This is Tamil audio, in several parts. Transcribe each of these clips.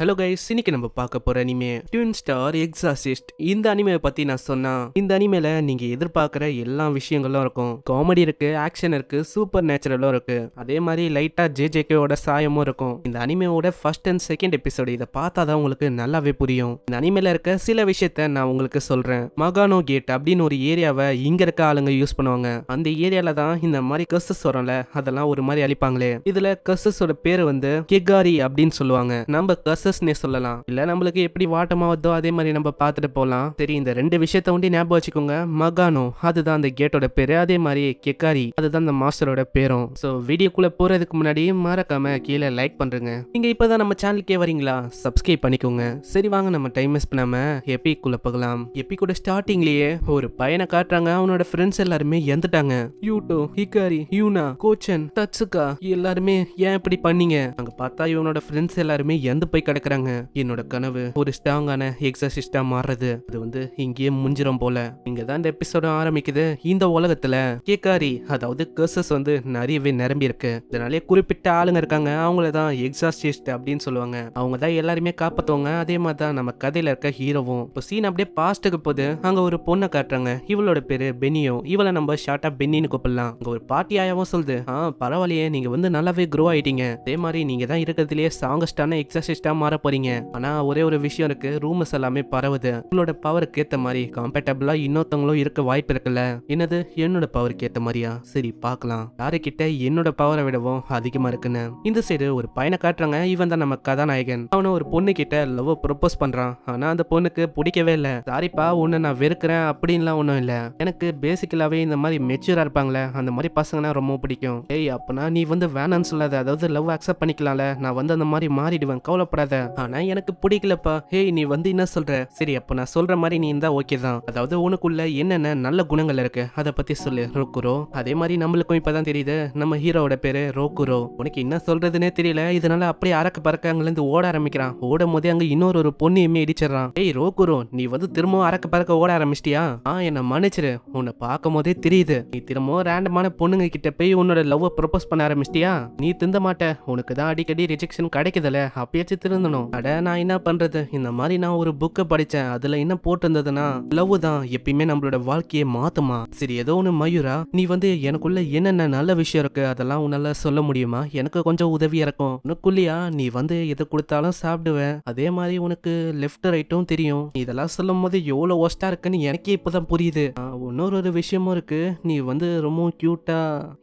ஹலோ கைஸ் இன்னைக்கு நம்ம பார்க்க போற அனிமே ட்வின் ஸ்டார் எக்ஸாசிஸ்ட் இந்த அனிமையை பத்தி நான் சொன்னா இந்த அனிமையில நீங்க எதிர்பார்க்குற எல்லா விஷயங்களும் இருக்கும் காமெடி இருக்கு ஆக்ஷன் இருக்கு சூப்பர் நேச்சுரலும் இருக்கு அதே மாதிரி லைட்டா ஜே ஜேகேவோட சாயமும் இருக்கும் இந்த அனிமையோட ஃபர்ஸ்ட் அண்ட் செகண்ட் எபிசோடு இதை பார்த்தா தான் உங்களுக்கு நல்லாவே புரியும் இந்த அனிமையில இருக்க சில விஷயத்த நான் உங்களுக்கு சொல்றேன் மகானோ கேட் அப்படின்னு ஒரு ஏரியாவை இங்க இருக்க ஆளுங்க யூஸ் பண்ணுவாங்க அந்த ஏரியால தான் இந்த மாதிரி கர்சஸ் வரும்ல அதெல்லாம் ஒரு மாதிரி அழிப்பாங்களே இதுல கர்சஸோட பேரு வந்து கெகாரி அப்படின்னு சொல்லுவாங்க நம்ம கர்சஸ் சக்சஸ்னே சொல்லலாம் இல்ல நம்மளுக்கு எப்படி வாட்டமா வருதோ அதே மாதிரி நம்ம பார்த்துட்டு போகலாம் சரி இந்த ரெண்டு விஷயத்த ஒண்டி ஞாபகம் வச்சுக்கோங்க மகானோ அதுதான் அந்த கேட்டோட பேரு அதே மாதிரி கெக்காரி அதுதான் அந்த மாஸ்டரோட பேரும் சோ வீடியோக்குள்ள போறதுக்கு முன்னாடி மறக்காம கீழே லைக் பண்றேங்க நீங்க இப்பதான் நம்ம சேனலுக்கே வரீங்களா சப்ஸ்கிரைப் பண்ணிக்கோங்க சரி வாங்க நம்ம டைம் வேஸ்ட் பண்ணாம குள்ள போகலாம் எப்பி கூட ஸ்டார்டிங்லயே ஒரு பையனை காட்டுறாங்க அவனோட ஃப்ரெண்ட்ஸ் எல்லாருமே இறந்துட்டாங்க யூட்டோ ஹிகாரி யூனா கோச்சன் தட்சுகா எல்லாருமே ஏன் இப்படி பண்ணீங்க அங்க பார்த்தா இவனோட ஃப்ரெண்ட்ஸ் எல்லாருமே எந்த போய் கிடையாது நடக்கிறாங்க என்னோட கனவு ஒரு ஸ்ட்ராங்கான எக்ஸசிஸ்டா மாறுறது அது வந்து இங்கேயே முடிஞ்சிடும் போல இங்க தான் இந்த எபிசோட ஆரம்பிக்குது இந்த உலகத்துல கேக்காரி அதாவது கர்சஸ் வந்து நிறையவே நிரம்பி இருக்கு இதனாலே குறிப்பிட்ட ஆளுங்க இருக்காங்க அவங்கள தான் எக்ஸாசிஸ்ட் அப்படின்னு சொல்லுவாங்க அவங்க தான் எல்லாருமே காப்பாத்துவாங்க அதே மாதிரி தான் நம்ம கதையில இருக்க ஹீரோவும் இப்போ சீன் அப்படியே பாஸ்ட்டுக்கு போது அங்க ஒரு பொண்ணை காட்டுறாங்க இவளோட பேரு பெனியோ இவளை நம்ம ஷார்ட்டா பென்னின்னு கூப்பிடலாம் அங்க ஒரு பாட்டி ஆயாவும் சொல்லுது ஆ பரவாயில்லையே நீங்க வந்து நல்லாவே குரோ ஆயிட்டீங்க அதே மாதிரி நீங்க தான் இருக்கிறதுலயே ஸ்ட்ராங்கஸ்டான எக்ஸசிஸ்டா மாற போறீங்க ஆனா ஒரே ஒரு விஷயம் இருக்கு ரூமர்ஸ் எல்லாமே பரவுது உங்களோட பவருக்கு ஏத்த மாதிரி காம்பேட்டபிளா இன்னொருத்தவங்களும் இருக்க வாய்ப்பு இருக்குல்ல என்னது என்னோட பவருக்கு ஏத்த மாதிரியா சரி பார்க்கலாம் யாருக்கிட்ட என்னோட பவரை விடவும் அதிகமா இருக்குன்னு இந்த சைடு ஒரு பையனை காட்டுறாங்க இவன் தான் நம்ம கதாநாயகன் அவன ஒரு பொண்ணு கிட்ட லவ் ப்ரொபோஸ் பண்றான் ஆனா அந்த பொண்ணுக்கு பிடிக்கவே இல்லை சாரிப்பா உன்னை நான் வெறுக்கிறேன் அப்படின்லாம் ஒன்றும் இல்லை எனக்கு பேசிக்கலாவே இந்த மாதிரி மெச்சூரா இருப்பாங்களே அந்த மாதிரி பசங்கனா ரொம்ப பிடிக்கும் ஏய் அப்பனா நீ வந்து வேணான்னு சொல்லாத அதாவது லவ் அக்செப்ட் பண்ணிக்கலாம்ல நான் வந்து அந்த மாதிரி மாறிடுவேன் கவலைப்படாத கேட்டேன் ஆனா எனக்கு பிடிக்கலப்பா ஹே நீ வந்து என்ன சொல்ற சரி அப்ப நான் சொல்ற மாதிரி நீ இருந்தா ஓகே தான் அதாவது உனக்குள்ள என்னென்ன நல்ல குணங்கள் இருக்கு அதை பத்தி சொல்லு ரோக்குரோ அதே மாதிரி நம்மளுக்கும் இப்பதான் தெரியுது நம்ம ஹீரோட பேரு ரோக்குரோ உனக்கு என்ன சொல்றதுன்னே தெரியல இதனால அப்படியே அறக்க பறக்க அங்க இருந்து ஓட ஆரம்பிக்கிறான் ஓடும் போதே அங்க இன்னொரு ஒரு பொண்ணையுமே இடிச்சிடறான் ஏய் ரோக்குரோ நீ வந்து திரும்பவும் அறக்க பறக்க ஓட ஆரம்பிச்சிட்டியா ஆ என்ன மன்னிச்சிரு உன்னை பார்க்கும் போதே தெரியுது நீ திரும்பவும் ரேண்டமான பொண்ணுங்க கிட்ட போய் உன்னோட லவ் ப்ரொபோஸ் பண்ண ஆரம்பிச்சிட்டியா நீ திருந்த மாட்ட உனக்கு தான் அடிக்கடி ரிஜெக்ஷன் கிடைக்குதுல அப்பயாச்சும் திருந்த வாங்கணும் அட நான் என்ன பண்றது இந்த மாதிரி நான் ஒரு புக்கை படிச்சேன் அதுல என்ன போட்டிருந்ததுன்னா லவ் தான் எப்பயுமே நம்மளோட வாழ்க்கையை மாத்துமா சரி ஏதோ ஒன்று மயூரா நீ வந்து எனக்குள்ள என்னென்ன நல்ல விஷயம் இருக்கு அதெல்லாம் உன்னால சொல்ல முடியுமா எனக்கு கொஞ்சம் உதவியா இருக்கும் உனக்குள்ளியா நீ வந்து எது கொடுத்தாலும் சாப்பிடுவேன் அதே மாதிரி உனக்கு லெஃப்ட் ரைட்டும் தெரியும் இதெல்லாம் சொல்லும் போது எவ்வளோ ஒஸ்டா இருக்குன்னு எனக்கே இப்போதான் புரியுது இன்னொரு ஒரு விஷயமும் இருக்கு நீ வந்து ரொம்ப கியூட்டா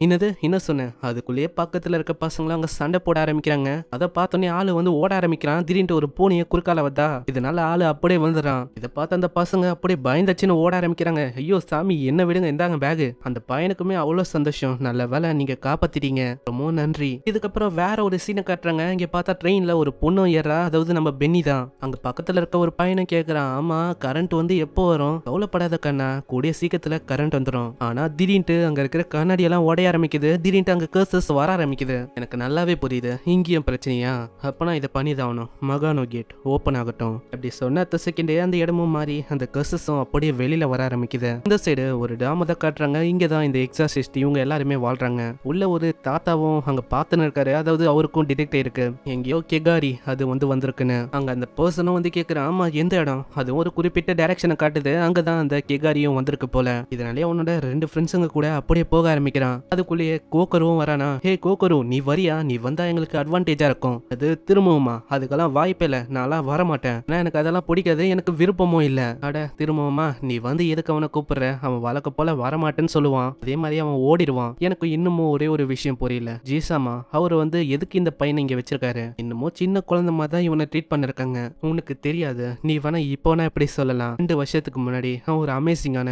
என்னது என்ன சொன்ன அதுக்குள்ளேயே பக்கத்துல இருக்க பசங்களும் அங்க சண்டை போட ஆரம்பிக்கிறாங்க அதை பார்த்தோன்னே ஆளு வந்து ஓட ஆரம்பிக்கிறாங்க போயிட்டுருக்கான் திடீர்னு ஒரு பூனையை குறுக்கால வந்தா இதனால ஆளு அப்படியே விழுந்துறான் இதை பார்த்து அந்த பசங்க அப்படியே பயந்தாச்சுன்னு ஓட ஆரம்பிக்கிறாங்க ஐயோ சாமி என்ன விடுங்க இந்தாங்க பேகு அந்த பையனுக்குமே அவ்வளோ சந்தோஷம் நல்ல வேலை நீங்க காப்பாத்திட்டீங்க ரொம்ப நன்றி இதுக்கப்புறம் வேற ஒரு சீனை காட்டுறாங்க இங்க பார்த்தா ட்ரெயின்ல ஒரு பொண்ணும் ஏறா அதாவது நம்ம பென்னி தான் அங்க பக்கத்துல இருக்க ஒரு பையனும் கேக்குறான் ஆமா கரண்ட் வந்து எப்போ வரும் கவலைப்படாத கண்ணா கூடிய சீக்கிரத்துல கரண்ட் வந்துடும் ஆனா திடீர்னு அங்க இருக்கிற கண்ணாடி எல்லாம் உடைய ஆரம்பிக்குது திடீர்னு அங்க கேர்சஸ் வர ஆரம்பிக்குது எனக்கு நல்லாவே புரியுது இங்கேயும் பிரச்சனையா அப்பனா இதை பண்ணிதான் மகானோ கேட் ஓப்பன் ஆகட்டும் அப்படி சொன்ன அத்த செகண்டே அந்த இடமும் மாறி அந்த கசஸும் அப்படியே வெளியில வர ஆரம்பிக்குது இந்த சைடு ஒரு டாம தான் காட்டுறாங்க இங்கதான் தான் இந்த எக்ஸாசிஸ்ட் இவங்க எல்லாருமே வாழ்றாங்க உள்ள ஒரு தாத்தாவும் அங்க பாத்துன்னு இருக்காரு அதாவது அவருக்கும் டிடெக்ட் இருக்கு எங்கேயோ கெகாரி அது வந்து வந்திருக்குன்னு அங்க அந்த பர்சனும் வந்து கேட்குறான் ஆமா எந்த இடம் அதுவும் ஒரு குறிப்பிட்ட டைரக்ஷனை காட்டுது அங்கதான் அந்த கெகாரியும் வந்திருக்கு போல இதனாலே அவனோட ரெண்டு ஃப்ரெண்ட்ஸுங்க கூட அப்படியே போக ஆரம்பிக்கிறான் அதுக்குள்ளேயே கோக்கரும் வரானா ஹே கோக்கரு நீ வரியா நீ வந்தா எங்களுக்கு அட்வான்டேஜா இருக்கும் அது திரும்பவுமா அது அதுக்கெல்லாம் வாய்ப்பே இல்லை நான்லாம் வரமாட்டேன் ஆனால் எனக்கு அதெல்லாம் பிடிக்காது எனக்கு விருப்பமும் இல்லை அட திரும்பமா நீ வந்து எதுக்கு அவனை கூப்பிடுற அவன் வழக்க போல வரமாட்டேன்னு சொல்லுவான் அதே மாதிரி அவன் ஓடிடுவான் எனக்கு இன்னமும் ஒரே ஒரு விஷயம் புரியல ஜீசாமா அவர் வந்து எதுக்கு இந்த பையனை இங்க வச்சிருக்காரு இன்னமும் சின்ன குழந்தை மாதிரி தான் இவனை ட்ரீட் பண்ணிருக்காங்க உனக்கு தெரியாது நீ வேணா இப்போனா எப்படி சொல்லலாம் ரெண்டு வருஷத்துக்கு முன்னாடி அவன் ஒரு அமேசிங்கான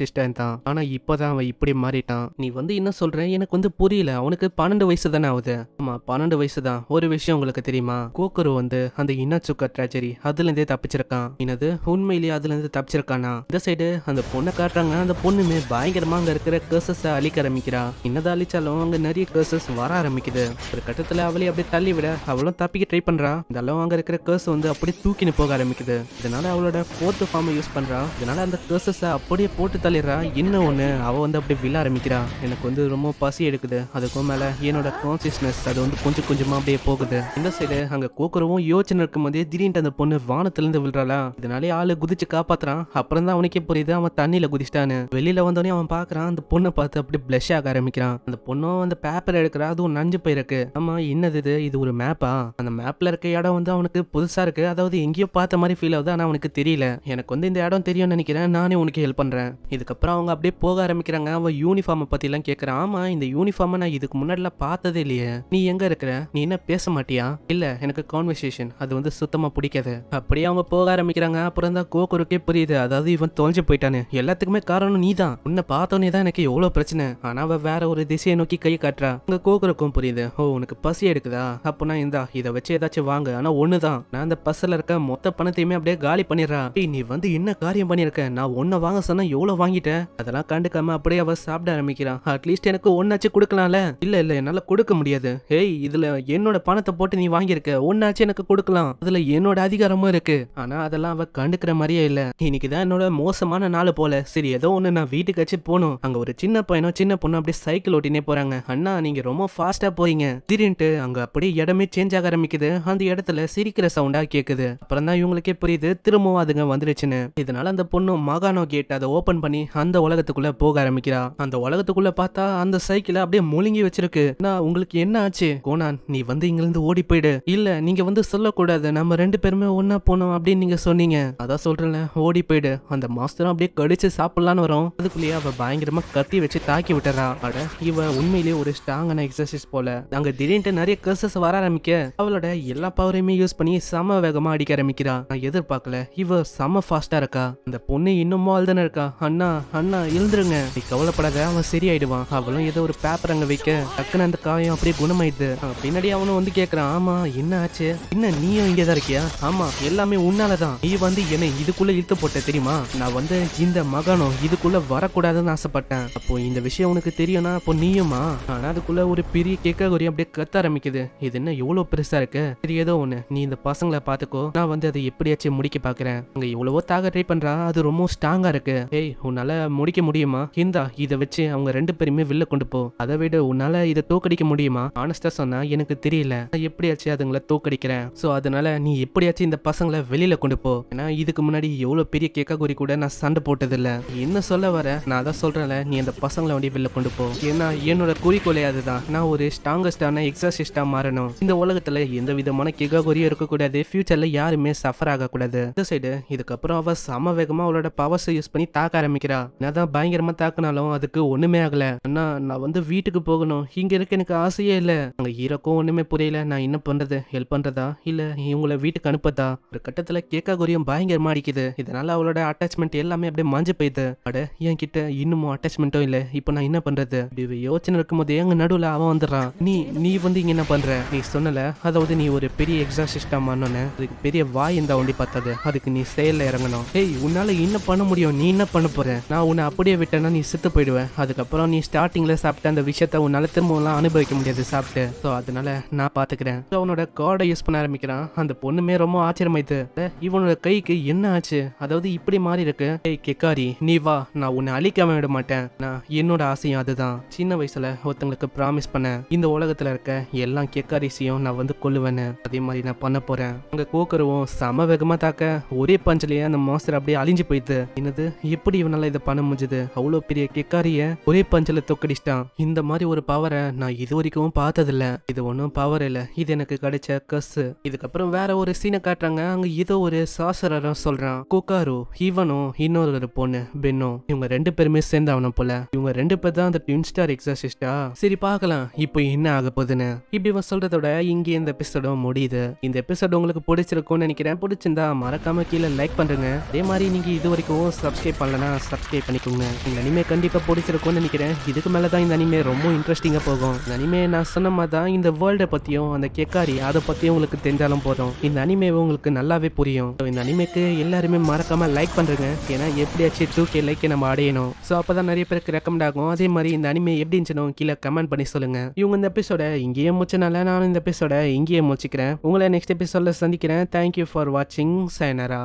சிஸ்டன் தான் ஆனா இப்போதான் அவன் இப்படி மாறிட்டான் நீ வந்து என்ன சொல்ற எனக்கு வந்து புரியல அவனுக்கு பன்னெண்டு வயசு தானே ஆகுது ஆமா பன்னெண்டு வயசு தான் ஒரு விஷயம் உங்களுக்கு தெரியுமா கோக்கர் ஷின்சாரு வந்து அந்த இன்னாச்சுக்கா ட்ராஜரி அதுலேருந்தே தப்பிச்சிருக்கான் என்னது உண்மையிலேயே அதுலேருந்து தப்பிச்சிருக்கானா இந்த சைடு அந்த பொண்ணை காட்டுறாங்க அந்த பொண்ணுமே பயங்கரமா அங்கே இருக்கிற கேர்சஸை அழிக்க ஆரம்பிக்கிறா என்னதான் அழிச்சாலும் அங்கே நிறைய கேர்சஸ் வர ஆரம்பிக்குது ஒரு கட்டத்தில் அவளையும் அப்படியே தள்ளி விட அவளும் தப்பிக்க ட்ரை பண்ணுறா இந்த அளவு அங்கே இருக்கிற கேர்ஸ் வந்து அப்படியே தூக்கின்னு போக ஆரம்பிக்குது இதனால அவளோட ஃபோர்த்து ஃபார்மை யூஸ் பண்ணுறா இதனால அந்த கேர்சஸை அப்படியே போட்டு தள்ளிடுறா என்ன ஒன்று அவள் வந்து அப்படியே விழ ஆரம்பிக்கிறா எனக்கு வந்து ரொம்ப பசி எடுக்குது அதுக்கும் மேலே என்னோட கான்சியஸ்னஸ் அது வந்து கொஞ்சம் கொஞ்சமாக அப்படியே போகுது இந்த சைடு அங்கே கோகோ சோக்குறவும் யோசனை இருக்கும் போதே திடீர்னு அந்த பொண்ணு வானத்திலிருந்து விழுறாளா இதனாலே ஆளு குதிச்சு காப்பாத்துறான் அப்புறம் தான் அவனுக்கே புரியுது அவன் தண்ணியில குதிச்சிட்டான்னு வெளியில வந்தோடனே அவன் பாக்குறான் அந்த பொண்ணை பார்த்து அப்படியே பிளஷ் ஆக ஆரம்பிக்கிறான் அந்த பொண்ணும் அந்த பேப்பர் எடுக்கிறா அதுவும் நஞ்சு போயிருக்கு ஆமா என்னது இது இது ஒரு மேப்பா அந்த மேப்ல இருக்க இடம் வந்து அவனுக்கு புதுசா இருக்கு அதாவது எங்கேயோ பார்த்த மாதிரி ஃபீல் ஆகுது ஆனா அவனுக்கு தெரியல எனக்கு வந்து இந்த இடம் தெரியும்னு நினைக்கிறேன் நானே உனக்கு ஹெல்ப் பண்றேன் இதுக்கப்புறம் அவங்க அப்படியே போக ஆரம்பிக்கிறாங்க அவன் யூனிஃபார்மை பற்றிலாம் கேட்குறான் ஆமா இந்த யூனிஃபார்மை நான் இதுக்கு முன்னாடிலாம் பார்த்ததே இல்லையே நீ எங்கே இருக்கிற நீ என்ன பேச மாட்டியா இல்லை எனக்கு கான்வென்ட் கான்வர்சேஷன் அது வந்து சுத்தமாக பிடிக்காது அப்படியே அவங்க போக ஆரம்பிக்கிறாங்க அப்புறம் தான் கோக்குருக்கே புரியுது அதாவது இவன் தொலைஞ்சு போயிட்டானு எல்லாத்துக்குமே காரணம் நீ தான் உன்னை பார்த்தோன்னே தான் எனக்கு எவ்வளோ பிரச்சனை ஆனால் அவள் வேற ஒரு திசையை நோக்கி கை காட்டுறா உங்க கோகுருக்கும் புரியுது ஓ உனக்கு பசி எடுக்குதா அப்போனா இந்தா இதை வச்சு ஏதாச்சும் வாங்க ஆனால் ஒன்று தான் நான் அந்த பஸ்ஸில் இருக்க மொத்த பணத்தையுமே அப்படியே காலி பண்ணிடுறா நீ வந்து என்ன காரியம் பண்ணிருக்க நான் ஒன்றை வாங்க சொன்னா எவ்வளோ வாங்கிட்டேன் அதெல்லாம் கண்டுக்காம அப்படியே அவள் சாப்பிட ஆரம்பிக்கிறான் அட்லீஸ்ட் எனக்கு ஒன்னாச்சும் கொடுக்கலாம்ல இல்லை இல்லை என்னால் கொடுக்க முடியாது ஏய் இதில் என்னோட பணத்தை போட்டு நீ வாங்கியிருக்க ஒன்னாச்சு ஏதாச்சும் எனக்கு கொடுக்கலாம் அதுல என்னோட அதிகாரமும் இருக்கு ஆனா அதெல்லாம் அவ கண்டுக்கிற மாதிரியே இல்ல இன்னைக்குதான் என்னோட மோசமான நாள் போல சரி ஏதோ ஒண்ணு நான் வீட்டுக்கு வச்சு போகணும் அங்க ஒரு சின்ன பையனும் சின்ன பொண்ணு அப்படியே சைக்கிள் ஓட்டினே போறாங்க அண்ணா நீங்க ரொம்ப ஃபாஸ்டா போயிங்க திடீர்னு அங்க அப்படியே இடமே சேஞ்ச் ஆக ஆரம்பிக்குது அந்த இடத்துல சிரிக்கிற சவுண்டா கேக்குது அப்புறம் தான் இவங்களுக்கே புரியுது திரும்பவும் அதுங்க வந்துருச்சுன்னு இதனால அந்த பொண்ணு மகானோ கேட் அதை ஓபன் பண்ணி அந்த உலகத்துக்குள்ள போக ஆரம்பிக்கிறா அந்த உலகத்துக்குள்ள பார்த்தா அந்த சைக்கிளை அப்படியே முழுங்கி வச்சிருக்கு நான் உங்களுக்கு என்ன ஆச்சு கோனான் நீ வந்து இங்கிருந்து ஓடி போயிடு இல்ல நீங்க வந்து சொல்லக்கூடாது நம்ம ரெண்டு பேருமே ஒன்றா போனோம் அப்படின்னு நீங்கள் சொன்னீங்க அதான் சொல்கிறேன் ஓடி போயிடு அந்த மாஸ்டரும் அப்படியே கடிச்சு சாப்பிட்லான்னு வரும் அதுக்குள்ளேயே அவள் பயங்கரமாக கத்தி வச்சு தாக்கி விட்டுறான் அட இவ உண்மையிலேயே ஒரு ஸ்ட்ராங்கான எக்ஸசைஸ் போல நாங்கள் திடீர்னு நிறைய கர்சஸ் வர ஆரம்பிக்க அவளோட எல்லா பவரையுமே யூஸ் பண்ணி சம வேகமாக அடிக்க ஆரம்பிக்கிறா நான் எதிர்பார்க்கல இவ செம ஃபாஸ்ட்டாக இருக்கா அந்த பொண்ணு இன்னும் தானே இருக்கா அண்ணா அண்ணா எழுந்துருங்க நீ கவலைப்படாத அவன் சரியாயிடுவான் அவளும் ஏதோ ஒரு பேப்பர் அங்கே வைக்க டக்குன்னு அந்த காயம் அப்படியே குணமாயிடுது பின்னாடி அவனும் வந்து கேட்குறான் ஆமா என்ன ஆச்சு என்ன நீயும் இங்கே தான் இருக்கியா ஆமா எல்லாமே உன்னாலதான் நீ வந்து என்னை இதுக்குள்ள இழுத்து போட்ட தெரியுமா நான் வந்து இந்த மகனும் இதுக்குள்ள வரக்கூடாதுன்னு ஆசைப்பட்டேன் அப்போ இந்த விஷயம் உனக்கு தெரியும்னா அப்போ நீயுமா ஆனா அதுக்குள்ள ஒரு பெரிய கேக்க குறி அப்படியே கத்த ஆரம்பிக்குது இது என்ன எவ்வளவு பெருசா இருக்கு இது ஒண்ணு நீ இந்த பசங்களை பாத்துக்கோ நான் வந்து அதை எப்படியாச்சும் முடிக்க பாக்குறேன் அங்க எவ்வளவோ தாக ட்ரை பண்றா அது ரொம்ப ஸ்ட்ராங்கா இருக்கு ஏய் உன்னால முடிக்க முடியுமா இந்தா இதை வச்சு அவங்க ரெண்டு பேருமே வெளில கொண்டு போ அதை விட உன்னால இதை தோக்கடிக்க முடியுமா ஆனஸ்டா சொன்னா எனக்கு தெரியல எப்படியாச்சும் அதுங்களை தோக்கடிக்க நினைக்கிறேன் ஸோ அதனால நீ எப்படியாச்சும் இந்த பசங்களை வெளியில கொண்டு போ ஏன்னா இதுக்கு முன்னாடி எவ்வளோ பெரிய கேக்காகுரி கூட நான் சண்டை போட்டதில்ல என்ன சொல்ல வர நான் அதான் சொல்றேன்ல நீ அந்த பசங்களை வண்டி வெளில கொண்டு போ ஏன்னா என்னோட குறிக்கோளே அதுதான் நான் ஒரு ஸ்ட்ராங்கஸ்டான எக்ஸாசிஸ்டா மாறணும் இந்த உலகத்துல எந்த விதமான கேக்காகுரியும் இருக்கக்கூடாது ஃபியூச்சர்ல யாருமே சஃபர் ஆகக்கூடாது இந்த சைடு இதுக்கப்புறம் அவ சம வேகமா அவளோட பவர்ஸை யூஸ் பண்ணி தாக்க ஆரம்பிக்கிறா என்னதான் பயங்கரமா தாக்குனாலும் அதுக்கு ஒண்ணுமே ஆகல ஆனா நான் வந்து வீட்டுக்கு போகணும் இங்க இருக்க எனக்கு ஆசையே இல்ல அங்க ஈரோக்கும் ஒண்ணுமே புரியல நான் என்ன பண்றது ஹெல்ப் பண்றது பண்ணுறதா இல்லை இவங்கள வீட்டுக்கு அனுப்பதா ஒரு கட்டத்தில் கேக்காகுரியும் பயங்கரமாக அடிக்குது இதனால் அவளோட அட்டாச்மெண்ட் எல்லாமே அப்படியே மாஞ்சு போயிது அட என் கிட்ட இன்னமும் அட்டாச்மெண்ட்டும் இல்லை இப்போ நான் என்ன பண்ணுறது இப்படி யோசனை இருக்கும்போது எங்க நடுவில் அவன் வந்துடுறான் நீ நீ வந்து இங்கே என்ன பண்ணுற நீ சொன்னல அதாவது நீ ஒரு பெரிய எக்ஸாசிஸ்டாக மாறினோன்னு அதுக்கு பெரிய வாய் இந்த ஒண்டி பார்த்தது அதுக்கு நீ செயலில் இறங்கணும் ஏய் உன்னால் என்ன பண்ண முடியும் நீ என்ன பண்ண போகிற நான் உன்னை அப்படியே விட்டேன்னா நீ செத்து போயிடுவேன் அதுக்கப்புறம் நீ ஸ்டார்டிங்கில் சாப்பிட்ட அந்த விஷயத்த உன்னால் திரும்பலாம் அனுபவிக்க முடியாது சாப்பிட்டு ஸோ அதனால நான் பார்த்துக்கிறேன் ஸோ அவனோட கார்டை யூஸ் பண்ண ஆரம்பிக்கிறான் அந்த பொண்ணுமே ரொம்ப ஆச்சரியமாயிது இவனோட கைக்கு என்ன ஆச்சு அதாவது இப்படி மாறி இருக்கு ஏய் கெக்காரி நீ வா நான் உன்னை அழிக்காம விட மாட்டேன் நான் என்னோட ஆசையும் அதுதான் சின்ன வயசுல ஒருத்தங்களுக்கு ப்ராமிஸ் பண்ணேன் இந்த உலகத்துல இருக்க எல்லா கெக்காரிசியும் நான் வந்து கொள்ளுவேன்னு அதே மாதிரி நான் பண்ண போறேன் அங்க கோக்கருவும் சம வேகமா தாக்க ஒரே பஞ்சலையே அந்த மாஸ்டர் அப்படியே அழிஞ்சு போயிடுது என்னது எப்படி இவனால இதை பண்ண முடிஞ்சது அவ்வளவு பெரிய கெக்காரிய ஒரே பஞ்சில தொக்கடிச்சிட்டான் இந்த மாதிரி ஒரு பவரை நான் இது வரைக்கும் பார்த்ததில்ல இது ஒன்றும் பவர் இல்ல இது எனக்கு கிடைச்ச கஸ் ட்ரெஸ் இதுக்கப்புறம் வேற ஒரு சீனை காட்டுறாங்க அங்க ஏதோ ஒரு சாசரம் சொல்றான் கோக்காரு ஈவனும் இன்னொரு பொண்ணு பெண்ணும் இவங்க ரெண்டு பேருமே சேர்ந்து அவன போல இவங்க ரெண்டு பேர் தான் அந்த ட்வின் ஸ்டார் எக்ஸாசிஸ்டா சரி பார்க்கலாம் இப்போ என்ன ஆக போகுதுன்னு இப்படி இவன் சொல்றதோட இங்கே இந்த எபிசோடும் முடியுது இந்த எபிசோடு உங்களுக்கு பிடிச்சிருக்கும்னு நினைக்கிறேன் பிடிச்சிருந்தா மறக்காம கீழே லைக் பண்றேங்க அதே மாதிரி நீங்க இது வரைக்கும் சப்ஸ்கிரைப் பண்ணலன்னா சப்ஸ்கிரைப் பண்ணிக்கோங்க இந்த அனிமே கண்டிப்பா பிடிச்சிருக்கும்னு நினைக்கிறேன் இதுக்கு மேல தான் இந்த அனிமே ரொம்ப இன்ட்ரெஸ்டிங்கா போகும் இந்த அனிமே நான் சொன்ன மாதிரி தான் இந்த வேர்ல்டை பத்தியும் அந்த கெக்காரி அதை பத்தியும் உங்களுக்கு தெரிஞ்சாலும் போதும் இந்த அனிமே உங்களுக்கு நல்லாவே புரியும் இந்த அனிமேக்கு எல்லாருமே மறக்காம லைக் பண்றேங்க ஏன்னா எப்படியாச்சும் டூ கே லைக் நம்ம அடையணும் ஸோ அப்பதான் நிறைய பேருக்கு ரெக்கமெண்ட் ஆகும் அதே மாதிரி இந்த அனிமே எப்படி இருந்துச்சுன்னு கீழே கமெண்ட் பண்ணி சொல்லுங்க இவங்க இந்த எபிசோட இங்கேயே முடிச்சனால நானும் இந்த எபிசோட இங்கேயே முடிச்சுக்கிறேன் உங்களை நெக்ஸ்ட் எபிசோட சந்திக்கிறேன் தேங்க்யூ ஃபார் வாட்சிங் சைனரா